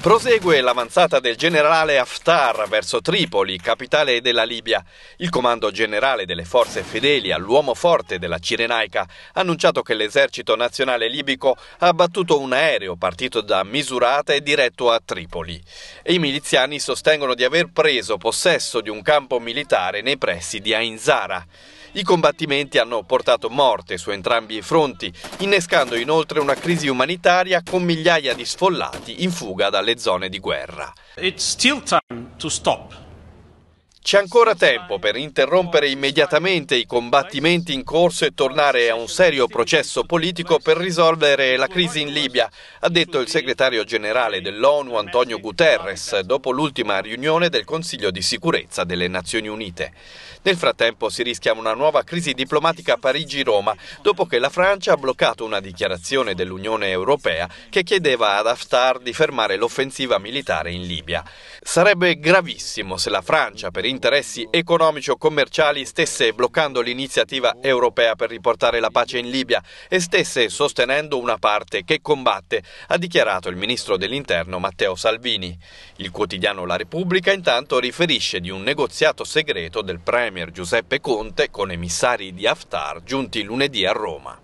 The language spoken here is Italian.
Prosegue l'avanzata del generale Haftar verso Tripoli, capitale della Libia. Il comando generale delle forze fedeli all'uomo forte della Cirenaica ha annunciato che l'esercito nazionale libico ha abbattuto un aereo partito da Misurata e diretto a Tripoli. E I miliziani sostengono di aver preso possesso di un campo militare nei pressi di Ainzara. I combattimenti hanno portato morte su entrambi i fronti, innescando inoltre una crisi umanitaria con migliaia di sfollati in fuga dalle zone di guerra. It's still time to stop c'è ancora tempo per interrompere immediatamente i combattimenti in corso e tornare a un serio processo politico per risolvere la crisi in Libia, ha detto il segretario generale dell'ONU Antonio Guterres dopo l'ultima riunione del Consiglio di sicurezza delle Nazioni Unite. Nel frattempo si rischia una nuova crisi diplomatica a Parigi-Roma dopo che la Francia ha bloccato una dichiarazione dell'Unione Europea che chiedeva ad Haftar di fermare l'offensiva militare in Libia. Sarebbe gravissimo se la Francia per interessi economici o commerciali stesse bloccando l'iniziativa europea per riportare la pace in Libia e stesse sostenendo una parte che combatte, ha dichiarato il ministro dell'Interno Matteo Salvini. Il quotidiano La Repubblica intanto riferisce di un negoziato segreto del premier Giuseppe Conte con emissari di Haftar giunti lunedì a Roma.